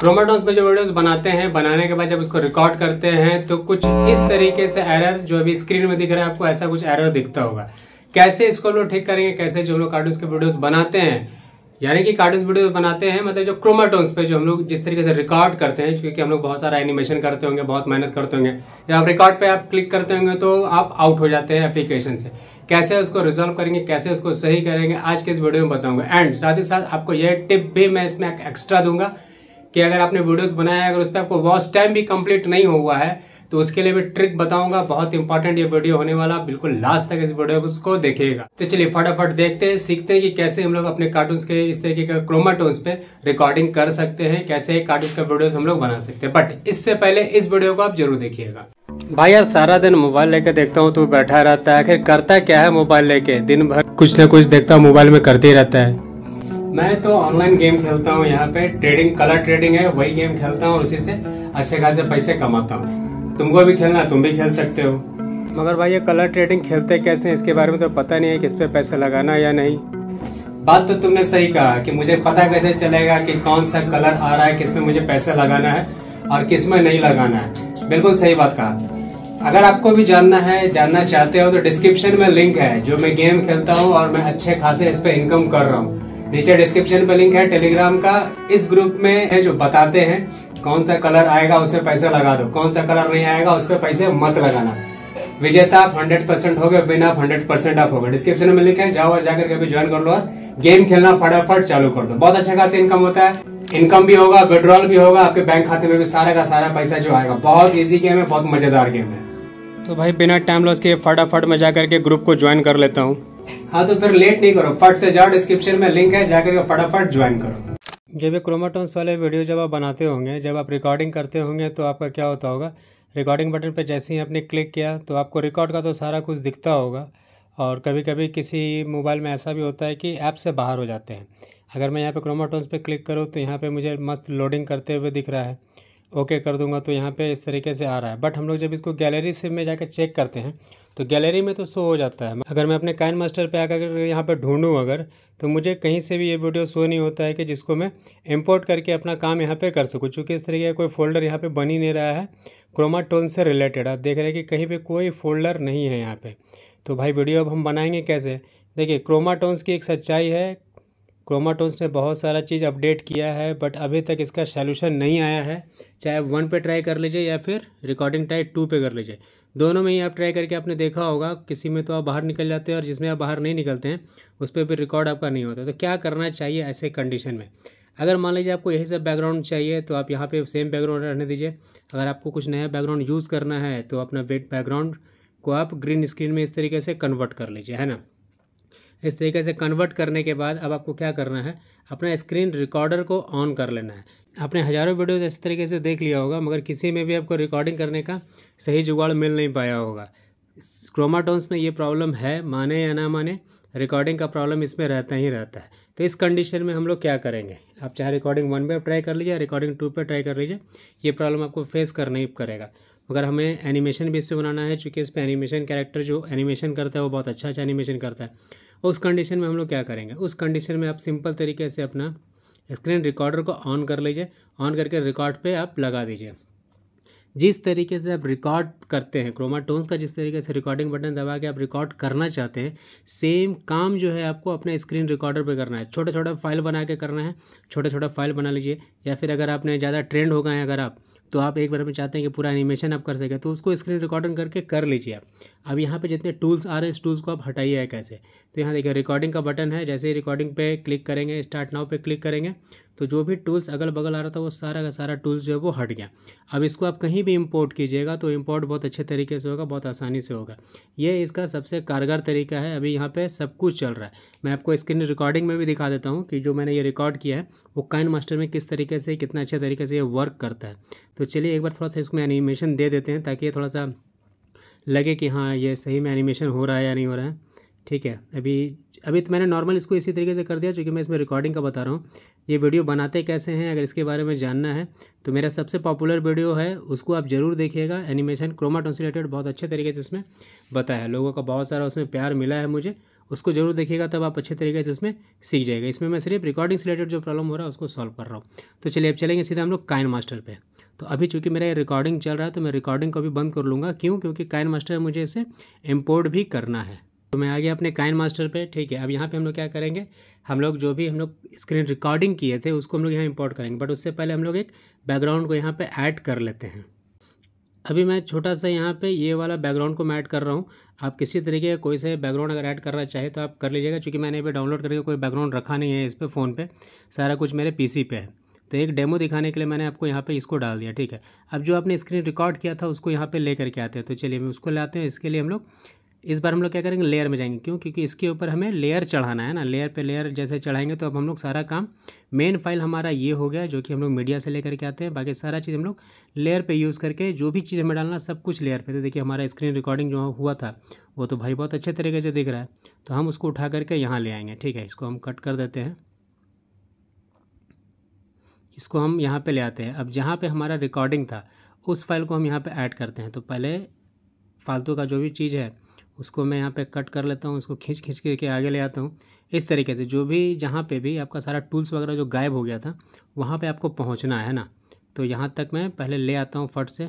क्रोमाटोन्स में जो वीडियोस बनाते हैं बनाने के बाद जब उसको रिकॉर्ड करते हैं तो कुछ इस तरीके से एरर जो अभी स्क्रीन में दिख रहा है आपको ऐसा कुछ एरर दिखता होगा कैसे इसको लोग ठीक करेंगे कैसे जो हम लोग कार्टून के वीडियोस बनाते हैं यानी कि कार्टून वीडियोस बनाते हैं मतलब जो क्रोमाटोन्स पे जो हम लोग जिस तरीके से रिकॉर्ड करते हैं क्योंकि हम लोग बहुत सारा एनिमेशन करते होंगे बहुत मेहनत करते होंगे या आप रिकॉर्ड पे आप क्लिक करते होंगे तो आप आउट हो जाते हैं एप्लीकेशन से कैसे उसको रिजॉल्व करेंगे कैसे उसको सही करेंगे आज के इस वीडियो में बताऊंगा एंड साथ ही साथ आपको यह टिप भी मैं इसमें एक्स्ट्रा दूंगा कि अगर आपने वीडियोस बनाया है अगर उस पर आपको वॉच टाइम भी कंप्लीट नहीं हुआ है तो उसके लिए भी ट्रिक बताऊंगा बहुत इंपॉर्टेंट ये वीडियो होने वाला बिल्कुल लास्ट तक इस वीडियो को देखिएगा तो चलिए फटाफट देखते हैं सीखते हैं कि कैसे हम लोग अपने कार्टून के इस तरीके का क्रोमाटोन्स पे रिकॉर्डिंग कर सकते हैं कैसे कार्टून का वीडियो हम लोग बना सकते हैं बट इससे पहले इस वीडियो को आप जरूर देखिएगा भाई यार सारा दिन मोबाइल लेके देखता हूँ तो बैठा रहता है आखिर करता क्या है मोबाइल लेके दिन भर कुछ ना कुछ देखता हूँ मोबाइल में करते ही रहता है मैं तो ऑनलाइन गेम खेलता हूँ यहाँ पे ट्रेडिंग कलर ट्रेडिंग है वही गेम खेलता हूँ और उसी से अच्छे खासे पैसे कमाता हूँ तुमको भी खेलना तुम भी खेल सकते हो मगर भाई ये कलर ट्रेडिंग खेलते कैसे हैं इसके बारे में तो पता नहीं है किस पे पैसे लगाना या नहीं बात तो तुमने सही कहा कि मुझे पता कैसे चलेगा कि कौन सा कलर आ रहा है किसमें मुझे पैसे लगाना है और किसमें नहीं लगाना है बिल्कुल सही बात कहा अगर आपको भी जानना है जानना चाहते हो तो डिस्क्रिप्शन में लिंक है जो मैं गेम खेलता हूँ और मैं अच्छे खासे इस पे इनकम कर रहा हूँ नीचे डिस्क्रिप्शन पे लिंक है टेलीग्राम का इस ग्रुप में है जो बताते हैं कौन सा कलर आएगा उसमें पैसा लगा दो कौन सा कलर नहीं आएगा उस पर पैसे मत लगाना विजेता आप हंड्रेड परसेंट हो गए बिना आप हंड्रेड परसेंट आप हो गए डिस्क्रिप्शन में लिंक है जाओ और जाकर कभी ज्वाइन कर लो और गेम खेलना फटाफट चालू कर दो बहुत अच्छा खास इनकम होता है इनकम भी होगा विड्रॉल भी होगा आपके बैंक खाते में भी सारा का सारा पैसा जो आएगा बहुत ईजी गेम है बहुत मजेदार गेम है तो भाई बिना टाइम लॉस के फटाफट में जाकर के ग्रुप को ज्वाइन कर लेता हूँ हाँ तो फिर लेट नहीं करो फट से जाओ डिस्क्रिप्शन में लिंक है जाकर फटाफट ज्वाइन करो ये क्रोमाटोन्स वाले वीडियो जब आप बनाते होंगे जब आप रिकॉर्डिंग करते होंगे तो आपका क्या होता होगा रिकॉर्डिंग बटन पर जैसे ही आपने क्लिक किया तो आपको रिकॉर्ड का तो सारा कुछ दिखता होगा और कभी कभी किसी मोबाइल में ऐसा भी होता है कि ऐप से बाहर हो जाते हैं अगर मैं यहाँ पे क्रोमाटोन्स पे क्लिक करूँ तो यहाँ पे मुझे मस्त लोडिंग करते हुए दिख रहा है ओके कर दूंगा तो यहाँ पे इस तरीके से आ रहा है बट हम लोग जब इसको गैलरी से में जाकर चेक करते हैं तो गैलरी में तो शो हो जाता है अगर मैं अपने काइन मास्टर पर आकर यहाँ पर ढूंढूँ अगर तो मुझे कहीं से भी ये वीडियो शो नहीं होता है कि जिसको मैं इंपोर्ट करके अपना काम यहाँ पे कर सकूँ चूँकि इस तरीके का कोई फोल्डर यहाँ पे बन ही नहीं रहा है क्रोमाटोन से रिलेटेड आप देख रहे हैं कि कहीं पर कोई फोल्डर नहीं है यहाँ पर तो भाई वीडियो अब हम बनाएंगे कैसे देखिए क्रोमाटोन्स की एक सच्चाई है क्रोमाटोन्स ने बहुत सारा चीज़ अपडेट किया है बट अभी तक इसका सोल्यूशन नहीं आया है चाहे आप वन पे ट्राई कर लीजिए या फिर रिकॉर्डिंग टाइप टू पे कर लीजिए दोनों में ही आप ट्राई करके आपने देखा होगा किसी में तो आप बाहर निकल जाते हैं और जिसमें आप बाहर नहीं निकलते हैं उस पर भी रिकॉर्ड आपका नहीं होता तो क्या करना चाहिए ऐसे कंडीशन में अगर मान लीजिए आपको यही सब बैकग्राउंड चाहिए तो आप यहाँ पर सेम बैकग्राउंड रहने दीजिए अगर आपको कुछ नया बैकग्राउंड यूज़ करना है तो अपना बैकग्राउंड को आप ग्रीन स्क्रीन में इस तरीके से कन्वर्ट कर लीजिए है ना इस तरीके से कन्वर्ट करने के बाद अब आपको क्या करना है अपना स्क्रीन रिकॉर्डर को ऑन कर लेना है आपने हज़ारों वीडियो इस तरीके से देख लिया होगा मगर किसी में भी आपको रिकॉर्डिंग करने का सही जुगाड़ मिल नहीं पाया होगा क्रोमाटोन्स में ये प्रॉब्लम है माने या ना माने रिकॉर्डिंग का प्रॉब्लम इसमें रहता ही रहता है तो इस कंडीशन में हम लोग क्या करेंगे आप चाहे रिकॉर्डिंग वन पे ट्राई कर लीजिए रिकॉर्डिंग टू पे ट्राई कर लीजिए ये प्रॉब्लम आपको फेस करना ही करेगा मगर हमें एनिमेशन भी इस पर बनाना है चूँकि इस पर एनिमेशन कैरेक्टर जो एनिमेशन करता है वो बहुत अच्छा अच्छा एनिमेशन करता है उस कंडीशन में हम लोग क्या करेंगे उस कंडीशन में आप सिंपल तरीके से अपना स्क्रीन रिकॉर्डर को ऑन कर लीजिए ऑन करके रिकॉर्ड पे आप लगा दीजिए जिस तरीके से आप रिकॉर्ड करते हैं क्रोमा टोन्स का जिस तरीके से रिकॉर्डिंग बटन दबा के आप रिकॉर्ड करना चाहते हैं सेम काम जो है आपको अपने स्क्रीन रिकॉर्डर पे करना है छोटे छोटे फाइल बना के करना है छोटा छोटे फाइल बना लीजिए या फिर अगर आपने ज़्यादा ट्रेंड हो गए हैं अगर आप तो आप एक बार में चाहते हैं कि पूरा एनिमेशन आप कर सकें तो उसको स्क्रीन रिकॉर्डिंग करके कर लीजिए आप अब यहाँ पे जितने टूल्स आ रहे हैं इस टूल्स को आप हटाइए कैसे तो यहाँ देखिए रिकॉर्डिंग का बटन है जैसे ही रिकॉर्डिंग पे क्लिक करेंगे स्टार्ट नाव पे क्लिक करेंगे तो जो भी टूल्स अगल बगल आ रहा था वो सारा का सारा टूल्स जो है वो हट गया अब इसको आप कहीं भी इम्पोर्ट कीजिएगा तो इम्पोर्ट बहुत अच्छे तरीके से होगा बहुत आसानी से होगा ये इसका सबसे कारगर तरीका है अभी यहाँ पर सब कुछ चल रहा है मैं आपको स्क्रीन रिकॉर्डिंग में भी दिखा देता हूँ कि जो मैंने ये रिकॉर्ड किया है वो काइन मास्टर में किस तरीके से कितना अच्छे तरीके से ये वर्क करता है तो चलिए एक बार थोड़ा सा इसमें एनिमेशन दे देते हैं ताकि ये थोड़ा सा लगे कि हाँ ये सही में एनिमेशन हो रहा है या नहीं हो रहा है ठीक है अभी अभी तो मैंने नॉर्मल इसको इसी तरीके से कर दिया चूँकि मैं इसमें रिकॉर्डिंग का बता रहा हूँ ये वीडियो बनाते कैसे हैं अगर इसके बारे में जानना है तो मेरा सबसे पॉपुलर वीडियो है उसको आप ज़रूर देखिएगा एनिमेशन क्रोमा से रिलेटेड बहुत अच्छे तरीके से इसमें बताया है लोगों का बहुत सारा उसमें प्यार मिला है मुझे उसको जरूर देखिएगा तब आप अच्छे तरीके से उसमें सीख जाएगा इसमें मैं सिर्फ रिकॉर्डिंग रिलेटेड जो प्रॉब्लम हो रहा है उसको सॉल्व कर रहा हूँ तो चलिए अब चलेंगे सीधा हम लोग काइन मास्टर पर तो अभी चूंकि मेरा ये रिकॉर्डिंग चल रहा है तो मैं रिकॉर्डिंग को भी बंद कर लूँगा क्यों क्योंकि काइन मास्टर मुझे इसे इम्पोर्ट भी करना है तो मैं आ गया अपने काइन मास्टर पे ठीक है अब यहाँ पे हम लोग क्या करेंगे हम लोग जो भी हम लोग स्क्रीन रिकॉर्डिंग किए थे उसको हम लोग यहाँ इंपोर्ट करेंगे बट उससे पहले हम लोग एक बैकग्राउंड को यहाँ पे ऐड कर लेते हैं अभी मैं छोटा सा यहाँ पे ये वाला बैकग्राउंड को मैं ऐड कर रहा हूँ आप किसी तरीके का कोई सा बैकग्राउंड अगर ऐड करना चाहे तो आप कर लीजिएगा क्योंकि मैंने अभी डाउनलोड करके कोई बैकग्राउंड रखा नहीं है इस पर फ़ोन पे सारा कुछ मेरे पीसी पे है तो एक डेमो दिखाने के लिए मैंने आपको यहाँ पे इसको डाल दिया ठीक है अब जो आपने स्क्रीन रिकॉर्ड किया था उसको यहाँ पर ले करके आते हैं तो चलिए हम उसको लाते हैं इसके लिए हम लोग इस बार हम लोग क्या करेंगे लेयर में जाएंगे क्यों क्योंकि इसके ऊपर हमें लेयर चढ़ाना है ना लेयर पे लेयर जैसे चढ़ाएंगे तो अब हम लोग सारा काम मेन फाइल हमारा ये हो गया जो कि हम लोग मीडिया से लेकर के आते हैं बाकी सारा चीज़ हम लोग लेयर पे यूज़ करके जो भी चीज़ हमें डालना सब कुछ लेयर पर तो देखिए हमारा स्क्रीन रिकॉर्डिंग जो हुआ था वो तो भाई बहुत अच्छे तरीके से दिख रहा है तो हम उसको उठा करके यहाँ ले आएंगे ठीक है इसको हम कट कर देते हैं इसको हम यहाँ पर ले आते हैं अब जहाँ पर हमारा रिकॉर्डिंग था उस फाइल को हम यहाँ पर ऐड करते हैं तो पहले फालतू का जो भी चीज़ है उसको मैं यहाँ पे कट कर लेता हूँ उसको खींच खींच के आगे ले आता हूँ इस तरीके से जो भी जहाँ पे भी आपका सारा टूल्स वगैरह जो गायब हो गया था वहाँ पे आपको पहुँचना है ना तो यहाँ तक मैं पहले ले आता हूँ फट से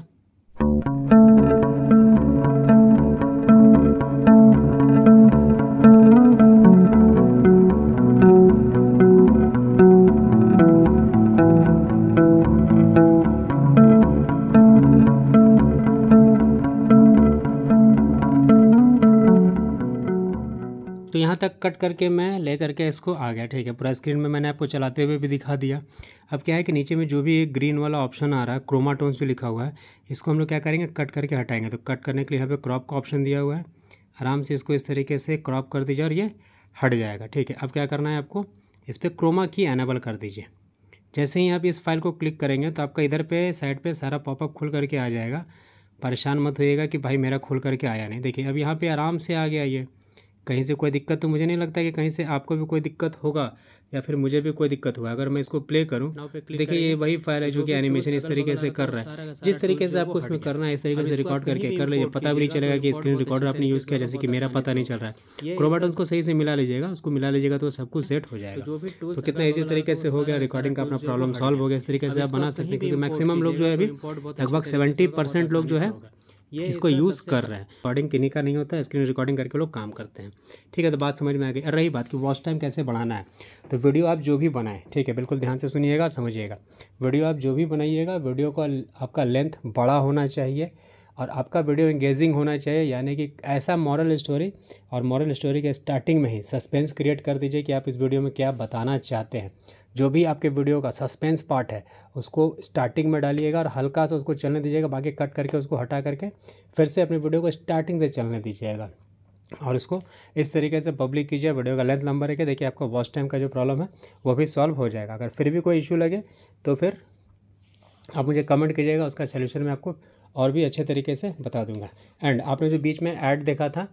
तक कट करके मैं ले करके इसको आ गया ठीक है पूरा स्क्रीन में मैंने आपको चलाते हुए भी दिखा दिया अब क्या है कि नीचे में जो भी एक ग्रीन वाला ऑप्शन आ रहा है क्रोमाटोन्स जो लिखा हुआ है इसको हम लोग क्या करेंगे कट करके हटाएंगे तो कट करने के लिए यहाँ पे क्रॉप का ऑप्शन दिया हुआ है आराम से इसको इस तरीके से क्रॉप कर दीजिए और ये हट जाएगा ठीक है अब क्या करना है आपको इस पर क्रोमा की एनेबल कर दीजिए जैसे ही आप इस फाइल को क्लिक करेंगे तो आपका इधर पे साइड पे सारा पॉपअप खुल करके आ जाएगा परेशान मत होइएगा कि भाई मेरा खुल करके आया नहीं देखिए अब यहाँ पे आराम से आ गया ये कहीं से कोई दिक्कत तो मुझे नहीं लगता कि कहीं से आपको भी कोई दिक्कत होगा या फिर मुझे भी कोई दिक्कत होगा अगर मैं इसको प्ले करूँ देखिए ये वही फाइल है जो कि एनिमेशन इस तरीके से तो कर रहा है जिस तरीके से आपको इसमें करना है इस तरीके से रिकॉर्ड करके कर लीजिए पता भी नहीं चलेगा तो कि स्क्रीन रिकॉर्डर आपने यूज़ किया जैसे कि मेरा पता नहीं चल रहा है क्रोबाटन को सही से मिला लीजिएगा उसको मिला लीजिएगा तो सब कुछ सेट हो तो जाएगा तो कितना ईजी तरीके से हो गया रिकॉर्डिंग का अपना प्रॉब्लम सॉल्व हो गया इस तरीके से आप बना सकते हैं क्योंकि मैक्सिमम लोग जो है अभी लगभग सेवेंटी लोग जो है ये इसको यूज़ कर रहे हैं रिकॉर्डिंग किन्हीं का नहीं होता है स्क्रीन रिकॉर्डिंग करके लोग काम करते हैं ठीक है तो बात समझ में आ गई अरे रही बात कि वॉच टाइम कैसे बढ़ाना है तो वीडियो आप जो भी बनाएं ठीक है बिल्कुल ध्यान से सुनिएगा समझिएगा वीडियो आप जो भी बनाइएगा वीडियो का आपका लेंथ बड़ा होना चाहिए और आपका वीडियो इंगेजिंग होना चाहिए यानी कि ऐसा मॉरल स्टोरी और मॉरल स्टोरी के स्टार्टिंग में ही सस्पेंस क्रिएट कर दीजिए कि आप इस वीडियो में क्या बताना चाहते हैं जो भी आपके वीडियो का सस्पेंस पार्ट है उसको स्टार्टिंग में डालिएगा और हल्का सा उसको चलने दीजिएगा बाकी कट करके उसको हटा करके फिर से अपने वीडियो को स्टार्टिंग से चलने दीजिएगा और इसको इस तरीके से पब्लिक कीजिए वीडियो का लेंथ नंबर है कि देखिए आपका वॉस्ट टाइम का जो प्रॉब्लम है वो भी सॉल्व हो जाएगा अगर फिर भी कोई इशू लगे तो फिर आप मुझे कमेंट कीजिएगा उसका सोल्यूशन मैं आपको और भी अच्छे तरीके से बता दूंगा एंड आपने जो बीच में ऐड देखा था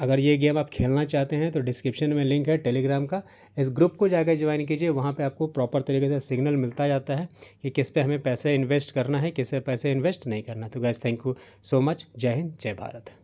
अगर ये गेम आप खेलना चाहते हैं तो डिस्क्रिप्शन में लिंक है टेलीग्राम का इस ग्रुप को जाकर ज्वाइन कीजिए वहाँ पे आपको प्रॉपर तरीके से सिग्नल मिलता जाता है कि किस पे हमें पैसे इन्वेस्ट करना है किस पे पैसे इन्वेस्ट नहीं करना तो guys thank you so much जय हिंद जय भारत